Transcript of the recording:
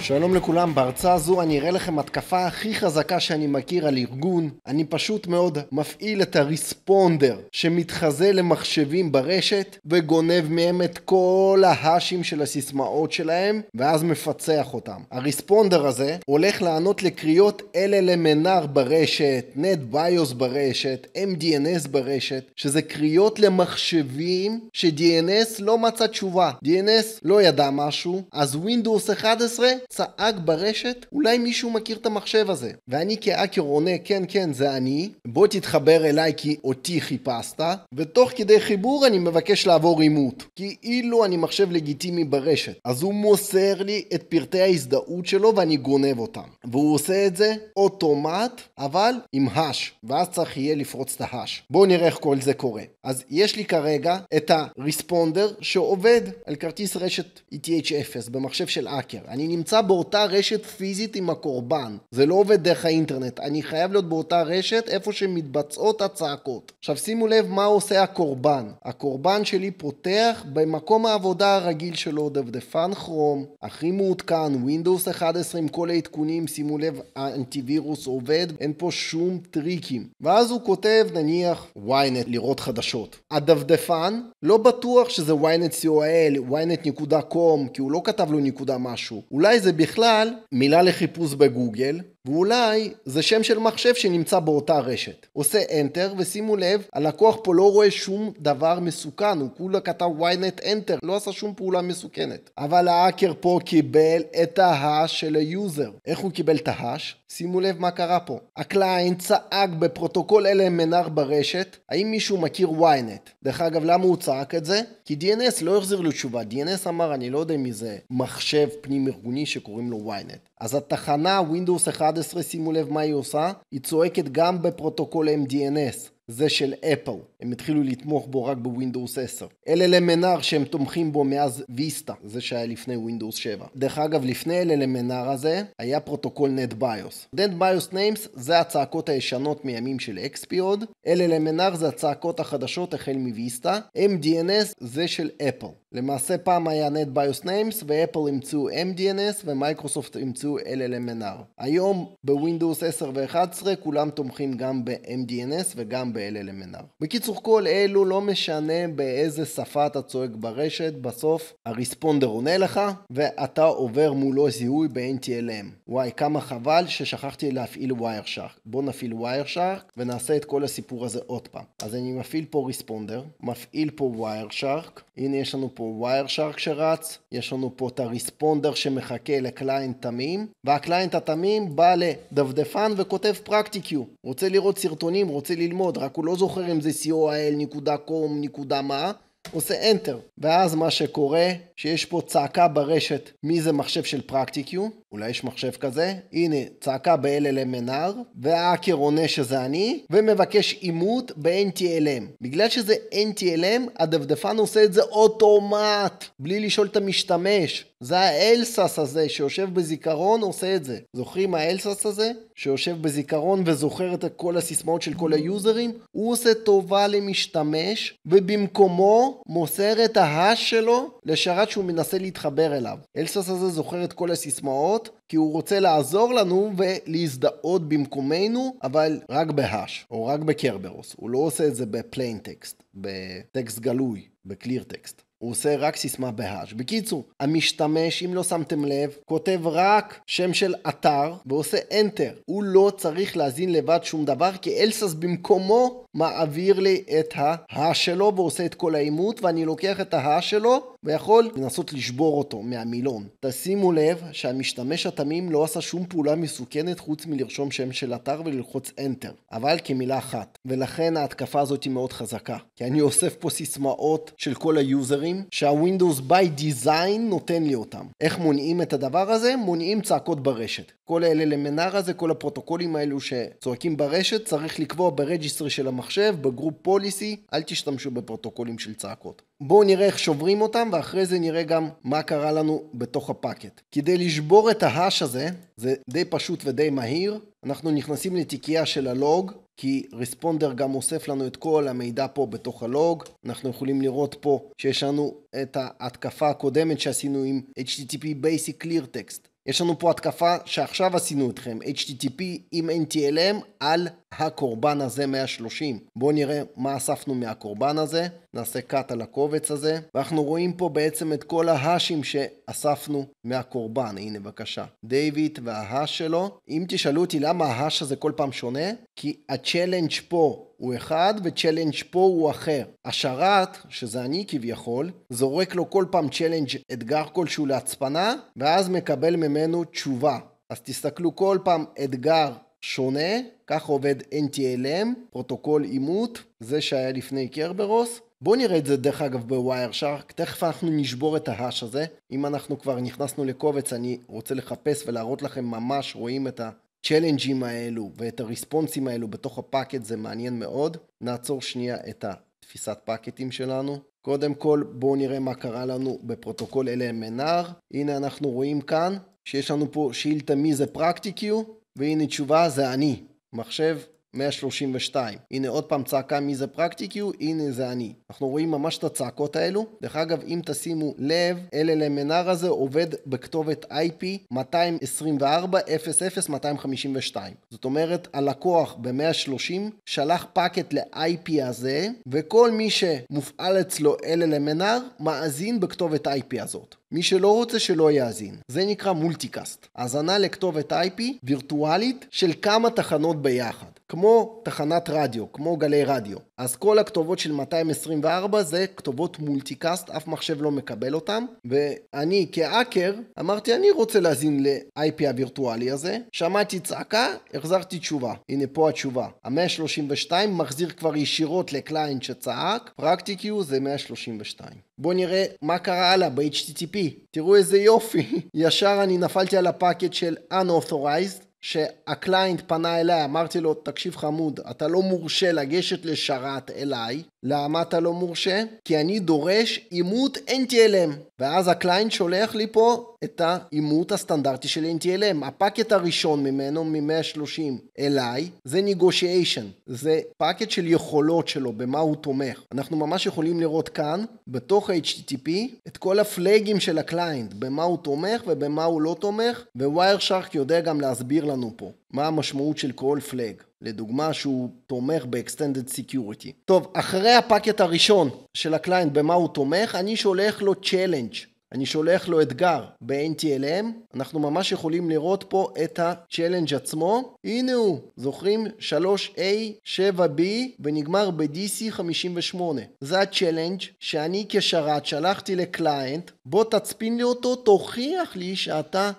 שלום לכולם, בהרצאה הזו אני אראה לכם התקפה הכי חזקה שאני מכיר על ארגון. אני פשוט מאוד מפעיל את הריספונדר שמתחזה למחשבים ברשת וגונב מהם את כל ההאשים של הסיסמאות שלהם ואז מפצח אותם. הריספונדר הזה הולך לענות לקריאות LLMNR ברשת, NetBIOS ברשת, MDNS ברשת, שזה קריאות למחשבים ש-DNS לא מצא תשובה. DNS לא ידע משהו, אז Windows 11 צעק ברשת, אולי מישהו מכיר את המחשב הזה. ואני כהאקר עונה, כן, כן, זה אני, בוא תתחבר אליי כי אותי חיפשת, ותוך כדי חיבור אני מבקש לעבור עימות. כאילו אני מחשב לגיטימי ברשת. אז הוא מוסר לי את פרטי ההזדהות שלו ואני גונב אותם. והוא עושה את זה אוטומט, אבל עם האש. ואז צריך יהיה לפרוץ את ההאש. בואו נראה איך כל זה קורה. אז יש לי כרגע את הריספונדר שעובד על כרטיס רשת ETH0 במחשב של האקר. אני נמצא נמצא באותה רשת פיזית עם הקורבן. זה לא עובד דרך האינטרנט. אני חייב להיות באותה רשת איפה שמתבצעות הצעקות. עכשיו שימו לב מה עושה הקורבן. הקורבן שלי פותח במקום העבודה הרגיל שלו, דפדפן כרום, הכי מעודכן, Windows 11 עם כל העדכונים, שימו לב, האנטיווירוס עובד, אין פה שום טריקים. ואז הוא כותב נניח ynet לראות חדשות. הדפדפן לא בטוח שזה ynet.co.il, ynet.com, כי הוא לא כתב לו נקודה משהו. אולי זה זה בכלל מילה לחיפוש בגוגל. ואולי זה שם של מחשב שנמצא באותה רשת. עושה Enter, ושימו לב, הלקוח פה לא רואה שום דבר מסוכן, הוא כולה כתב ynet Enter, לא עשה שום פעולה מסוכנת. אבל ההאקר פה קיבל את ההאש של היוזר. איך הוא קיבל את ההאש? שימו לב מה קרה פה. הקליינט צעק בפרוטוקול LMNR ברשת, האם מישהו מכיר ynet? דרך אגב, למה הוא צעק את זה? כי DNS לא החזיר לו תשובה, DNS אמר, אני לא יודע מי זה מחשב פנים ארגוני שקוראים לו ynet. אז התחנה Windows 1 11, שימו לב מה היא עושה, היא צועקת גם בפרוטוקול MDNS, זה של אפל. הם התחילו לתמוך בו רק בווינדוס 10. LLMNR שהם תומכים בו מאז ויסטה, זה שהיה לפני ווינדוס 7. דרך אגב, לפני LLMNR הזה, היה פרוטוקול NetBIOS. NetBIOS ניימס זה הצעקות הישנות מימים של אקספיוד. עוד, LLMNR זה הצעקות החדשות החל מוויסטה, MDNS זה של אפל. למעשה פעם היה NetBIOS ניימס, ואפל אימצו MDNS ומייקרוסופט אימצו LLMNR. היום בווינדוס 10 ו-11 כולם תומכים גם ב-MDNS וגם ב-LLMNR. בקיצור בקיצור, כל אלו, לא משנה באיזה שפה אתה צועק ברשת, בסוף הריספונדר עונה לך, ואתה עובר מולו זיהוי ב-NTLM. וואי, כמה חבל ששכחתי להפעיל ויירשארק. בוא נפעיל ויירשארק ונעשה את כל הסיפור הזה עוד פעם. אז אני מפעיל פה ריספונדר, מפעיל פה ויירשארק, הנה יש לנו פה ויירשארק שרץ, יש לנו פה את הריספונדר שמחכה לקליינט תמים, והקליינט התמים בא לדפדפן וכותב פרקטיקיו. רוצה לראות סרטונים, רוצה ללמוד, רק הוא לא זוכר אם זה CO OIL נקודה קום נקודה מה, עושה Enter. ואז מה שקורה, שיש פה צעקה ברשת, מי זה מחשב של פרקטיקיו, אולי יש מחשב כזה, הנה, צעקה ב-LLMNR, והאקר עונה שזה אני, ומבקש אימות ב-NTLM. בגלל שזה NTLM, הדפדפן עושה את זה אוטומט, בלי לשאול את המשתמש. זה האלסס הזה שיושב בזיכרון עושה את זה. זוכרים האלסס הזה? שיושב בזיכרון וזוכר את כל הסיסמאות של כל היוזרים? הוא עושה טובה למשתמש, ובמקומו מוסר את ההש שלו לשרת שהוא מנסה להתחבר אליו. אלסס הזה זוכר את כל הסיסמאות, כי הוא רוצה לעזור לנו ולהזדהות במקומנו, אבל רק בהש, או רק בקרברוס. הוא לא עושה את זה בפליין טקסט, בטקסט גלוי, בקליר טקסט. הוא עושה רק סיסמה בהאש. בקיצור, המשתמש, אם לא שמתם לב, כותב רק שם של אתר ועושה enter. הוא לא צריך להזין לבד שום דבר, כי אלסס במקומו מעביר לי את ההאש שלו ועושה את כל העימות, ואני לוקח את ההאש שלו ויכול לנסות לשבור אותו מהמילון. תשימו לב שהמשתמש התמים לא עשה שום פעולה מסוכנת חוץ מלרשום שם של אתר וללחוץ Enter, אבל כמילה אחת, ולכן ההתקפה הזאת היא מאוד חזקה. כי אני אוסף פה סיסמאות של כל היוזרים, שהווינדוס by design נותן לי אותם. איך מונעים את הדבר הזה? מונעים צעקות ברשת. כל האלה למנר הזה, כל הפרוטוקולים האלו שצועקים ברשת, צריך לקבוע ברג'יסטרי של המחשב, בגרופ פוליסי, אל תשתמשו בפרוטוקולים של צעקות. בואו נראה איך שוברים אותם, ואחרי זה נראה גם מה קרה לנו בתוך הפאקט. כדי לשבור את ההאש הזה, זה די פשוט ודי מהיר, אנחנו נכנסים לתיקייה של הלוג, כי רספונדר גם אוסף לנו את כל המידע פה בתוך הלוג. אנחנו יכולים לראות פה שיש לנו את ההתקפה הקודמת שעשינו עם HTTP Basic Clear Text. יש לנו פה התקפה שעכשיו עשינו אתכם, HTTP עם NTLM על הקורבן הזה 130. בואו נראה מה אספנו מהקורבן הזה, נעשה cut על הקובץ הזה, ואנחנו רואים פה בעצם את כל ההאשים שאספנו מהקורבן, הנה בבקשה. דיוויד וההאש שלו. אם תשאלו אותי למה ההאש הזה כל פעם שונה, כי עד שהצ'לנג' פה הוא אחד וצ'לנג' פה הוא אחר. השרת, שזה אני כביכול, זורק לו כל פעם צ'לנג' אתגר כלשהו להצפנה, ואז מקבל ממנו תשובה. אז תסתכלו כל פעם אתגר שונה, כך עובד NTLM, פרוטוקול אימות, זה שהיה לפני קרברוס. בואו נראה את זה דרך אגב בווייר שרק, תכף אנחנו נשבור את ההאש הזה. אם אנחנו כבר נכנסנו לקובץ, אני רוצה לחפש ולהראות לכם ממש, רואים את ה... הצ'לנג'ים האלו ואת הריספונסים האלו בתוך הפאקט זה מעניין מאוד. נעצור שנייה את התפיסת פאקטים שלנו. קודם כל בואו נראה מה קרה לנו בפרוטוקול LMNR. הנה אנחנו רואים כאן שיש לנו פה שאילתה מי זה פרקטיקיו והנה תשובה זה אני. מחשב 132. הנה עוד פעם צעקה מי זה פרקטיקיו, הנה זה אני. אנחנו רואים ממש את הצעקות האלו. דרך אגב, אם תשימו לב, LLMNR הזה עובד בכתובת IP 224.00.252. זאת אומרת, הלקוח ב-130 שלח פאקט ל-IP הזה, וכל מי שמופעל אצלו LLMNR מאזין בכתובת IP הזאת. מי שלא רוצה שלא יאזין. זה נקרא מולטיקאסט. האזנה לכתובת IP וירטואלית של כמה תחנות ביחד. כמו תחנת רדיו, כמו גלי רדיו. אז כל הכתובות של 224 זה כתובות מולטיקאסט, אף מחשב לא מקבל אותן. ואני כהאקר אמרתי, אני רוצה להזין ל-IP הווירטואלי הזה. שמעתי צעקה, החזרתי תשובה. הנה פה התשובה. ה-132 מחזיר כבר ישירות לקליינט שצעק, פרקטיקיו זה 132. בואו נראה מה קרה הלאה ב-HTTP. תראו איזה יופי. ישר אני נפלתי על הפאקט של Unauthorized. שהקליינט פנה אליי, אמרתי לו, תקשיב חמוד, אתה לא מורשה לגשת לשרת אליי. למה אתה לא מורשה? כי אני דורש אימות NTLM. ואז הקליינט שולח לי פה את האימות הסטנדרטי של NTLM. הפקט הראשון ממנו, מ-130 אליי, זה negotiation. זה פקט של יכולות שלו, במה הוא תומך. אנחנו ממש יכולים לראות כאן, בתוך ה-HTTP, את כל הפלאגים של הקליינט, במה הוא תומך ובמה הוא לא תומך, ו-Wireshark יודע גם להסביר לנו פה מה המשמעות של כל פלאג. לדוגמה שהוא תומך ב-Extended Security. טוב, אחרי הפאקט הראשון של הקליינט במה הוא תומך, אני שולח לו challenge. אני שולח לו אתגר ב-NTLM, אנחנו ממש יכולים לראות פה את ה-challenge עצמו. הנה הוא, זוכרים? 3A, 7B ונגמר ב-DC 58. זה ה-challenge שאני כשרת שלחתי לקליינט, בוא תצפין לי אותו, תוכיח לי שאתה